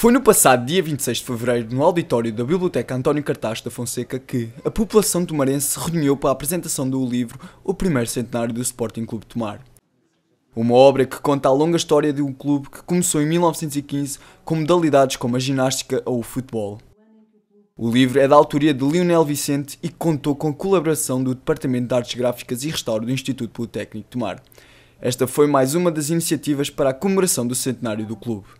Foi no passado dia 26 de fevereiro, no auditório da Biblioteca António Cartaz da Fonseca, que a população tomarense se reuniu para a apresentação do livro O Primeiro Centenário do Sporting Clube de Tomar. Uma obra que conta a longa história de um clube que começou em 1915 com modalidades como a ginástica ou o futebol. O livro é da autoria de Lionel Vicente e contou com a colaboração do Departamento de Artes Gráficas e Restauro do Instituto Politécnico de Tomar. Esta foi mais uma das iniciativas para a comemoração do centenário do clube.